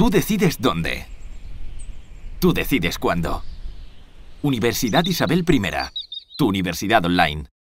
Tú decides dónde. Tú decides cuándo. Universidad Isabel I. Tu universidad online.